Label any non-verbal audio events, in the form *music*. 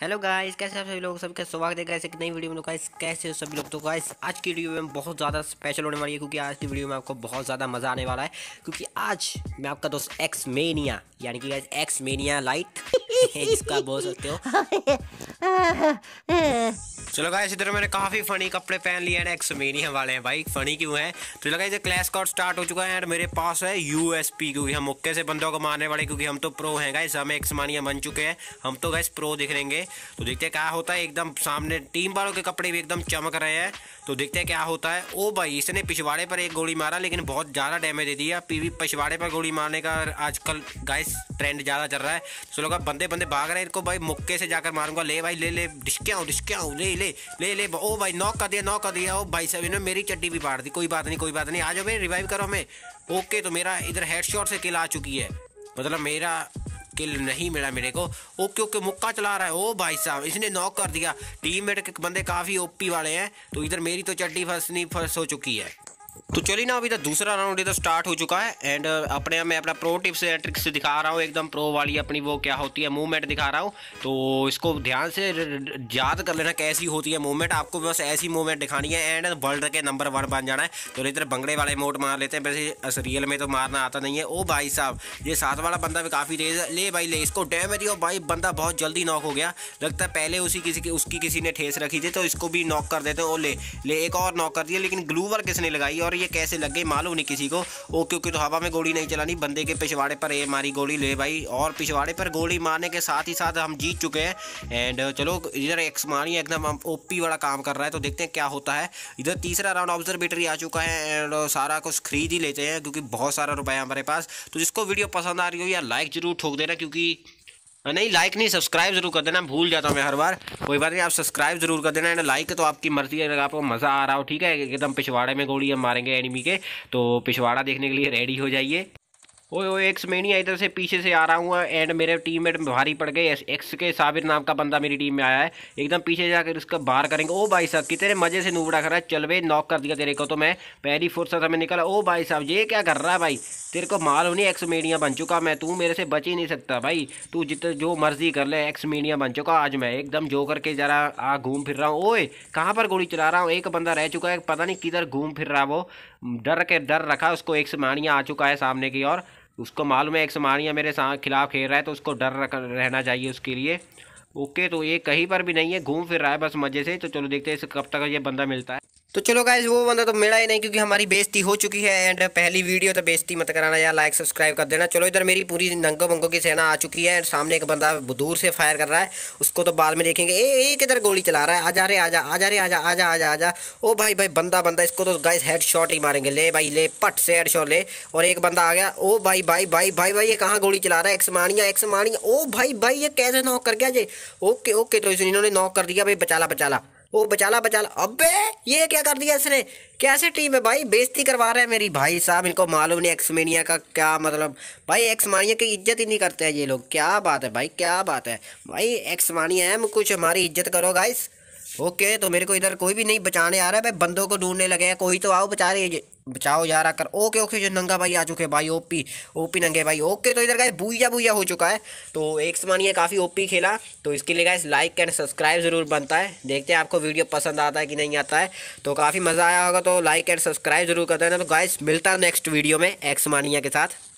hello guys कैसे आप सभी लोग सबके स्वागत है कैसे एक नई वीडियो में तो गाइस कैसे हो सभी लोग तो गाइस आज की वीडियो में बहुत ज़्यादा स्पेशल होने वाली है क्योंकि आज की वीडियो में आपको बहुत ज़्यादा मज़ा आने वाला है क्योंकि आज मैं आपका दोस्त एक्स मेनिया यानी कि गाइस एक्स मेनिया लाइट इसका बोल सकते हो *laughs* चलो गाइस इधर मैंने काफ़ी फनी कपड़े पहन लिए हैं एक्समीनियम वाले हैं भाई फनी क्यों है तो लगा इधर क्लैश कॉर्ड स्टार्ट हो चुका है और मेरे पास है यू एस पी क्योंकि हम मुक्के से बंदों को मारने वाले क्योंकि हम तो प्रो हैं गाइस हम एक्समानिया बन चुके हैं हम तो गाइस प्रो दिख रहेंगे तो देखते हैं क्या होता है एकदम सामने टीम वालों के कपड़े भी एकदम चमक रहे हैं तो देखते हैं क्या होता है ओ भाई इसने पिछवाड़े पर एक गोली मारा लेकिन बहुत ज़्यादा डैमेज दे दिया पीवी पिछवाड़े पर गोली मारने का आजकल गाइस ट्रेंड ज़्यादा चल रहा है तो चलो बंदे बंदे भाग रहे हैं इनको भाई मुक्के से जाकर मारूंगा ले भाई ले ले डिस्क्या आऊँ डिस्क्या आऊँ ले ले ले ले ले ओ भाई नॉक कर दिया नॉक कर दिया ओ भाई साहब इन्होंने मेरी चड्डी भी फाड़ दी कोई बात नहीं कोई बात नहीं आ जाओ भाई रिवाइव करो हमें ओके तो मेरा इधर हेडशॉट से किल आ चुकी है मतलब मेरा किल नहीं मिला मेरे को ओके ओके मुक्का चला रहा है ओ भाई साहब इसने नॉक कर दिया टीम के बंदे काफ़ी ओपी वाले हैं तो इधर मेरी तो चड्डी फंसनी फंस हो चुकी है तो चलिए ना अभी तो दूसरा राउंड इधर स्टार्ट हो चुका है एंड uh, अपने मैं अपना प्रो टिप्स एंड ट्रिक्स दिखा रहा हूँ एकदम प्रो वाली अपनी वो क्या होती है मूवमेंट दिखा रहा हूँ तो इसको ध्यान से याद कर लेना कैसी होती है मूवमेंट आपको बस ऐसी मूवमेंट दिखानी है एंड वर्ल्ड के नंबर वन बन जाना है तो इधर बंगड़े वाले मोट मार लेते हैं वैसे रियल में तो मारना आता नहीं है ओ भाई साहब ये साथ वाला बंदा भी काफ़ी तेज है ले भाई ले इसको डैम दिया भाई बंदा बहुत जल्दी नॉक हो गया लगता है पहले उसी किसी की उसकी किसी ने ठेस रखी थी तो इसको भी नॉक कर देते ले ले एक और नॉक कर दिया लेकिन ग्लूवर किसने लगाई और ये कैसे लग गई मालूम नहीं किसी को ओ क्योंकि तो हवा में गोली नहीं चलानी बंदे के पिछवाड़े पर ये मारी गोली ले भाई और पिछवाड़े पर गोली मारने के साथ ही साथ हम जीत चुके हैं एंड चलो इधर एक्स मारिए एकदम ओपी वाला काम कर रहा है तो देखते हैं क्या होता है इधर तीसरा राउंड ऑब्जर्वेटरी आ चुका है एंड सारा कुछ खरीद ही लेते हैं क्योंकि बहुत सारा रुपया हमारे पास तो जिसको वीडियो पसंद आ रही हो या लाइक जरूर ठोक देना क्योंकि नहीं लाइक नहीं सब्सक्राइब जरूर कर देना भूल जाता हूँ मैं हर बार कोई बात नहीं आप सब्सक्राइब जरूर कर देना एंड लाइक तो आपकी मर्जी है अगर आपको मज़ा आ रहा हो ठीक है एकदम पिछवाड़े में गोली हम मारेंगे एनिमी के तो पिछवाड़ा देखने के लिए रेडी हो जाइए ओए ओए एक्स मेनिया इधर से पीछे से आ रहा हूँ एंड मेरे टीम मेट भारी पड़ गए एक्स के साबिर नाम का बंदा मेरी टीम में आया है एकदम पीछे जाकर उसका बाहर करेंगे ओ भाई साहब कितने मजे से नूबड़ा कर रहा है चल वे नॉक कर दिया तेरे को तो मैं पहली फुर्सत में निकला ओ भाई साहब ये क्या कर रहा है भाई तेरे को माल नहीं एक्स मीडिया बन चुका मैं तू मेरे से बच ही नहीं सकता भाई तू जित जो मर्जी कर ले एक्स मीडिया बन चुका आज मैं एकदम जो करके जरा आ घूम फिर रहा हूँ ओए कहाँ पर गोली चला रहा हूँ एक बंदा रह चुका है पता नहीं किधर घूम फिर रहा वो डर के डर रखा उसको एक्स मानिया आ चुका है सामने की और उसको मालूम है एक समानिया मेरे खिलाफ खेल रहा है तो उसको डर रहना चाहिए उसके लिए ओके तो ये कहीं पर भी नहीं है घूम फिर रहा है बस मज़े से तो चलो देखते हैं इसे कब तक ये बंदा मिलता है तो चलो गाइज वो बंदा तो मिला ही नहीं क्योंकि हमारी बेस्ती हो चुकी है एंड पहली वीडियो तो बेस्ती मत कराना यार लाइक सब्सक्राइब कर देना चलो इधर मेरी पूरी नंगो बंगो की सेना आ चुकी है एंड सामने एक बंदा दूर से फायर कर रहा है उसको तो बाद में देखेंगे ए एक इधर गोली चला रहा है आ जा रे आ जा रे आ जा आ जा ओ भाई भाई बंदा बंदा इसको तो गाइज हेड शॉट ही मारेंगे ले भाई ले पट से हेड शॉट ले और एक बंदा आ गया ओ भाई भाई भाई भाई भाई ये कहाँ गोली चला रहा है एक्स मानिया एक्स मानिया ओ भाई भाई ये कैसे नॉक कर गया जे ओके ओके तो इन्होंने नॉक कर दिया भाई बचाला बचाला ओ बचाला बचाला अबे ये क्या कर दिया इसने कैसे टीम है भाई बेइज्जती करवा रहे हैं मेरी भाई साहब इनको मालूम नहीं मेनिया का क्या मतलब भाई एक्समानिया की इज्जत ही नहीं करते हैं ये लोग क्या बात है भाई क्या बात है भाई एक्समानिया है कुछ हमारी इज्जत करो गाइस ओके तो मेरे को इधर कोई भी नहीं बचाने आ रहा है भाई बंदों को ढूंढने लगे हैं कोई तो आओ बचा रहे बचाओ यार आकर ओके ओके जो नंगा भाई आ चुके भाई ओपी ओपी नंगे भाई ओके तो इधर गए भूया भूया हो चुका है तो एक समान ये काफ़ी ओपी खेला तो इसके लिए गए लाइक एंड सब्सक्राइब ज़रूर बनता है देखते हैं आपको वीडियो पसंद आता है कि नहीं आता है तो काफ़ी मज़ा आया होगा तो लाइक एंड सब्सक्राइब जरूर कर देना तो गाइस मिलता है नेक्स्ट वीडियो में एक्समानिया के साथ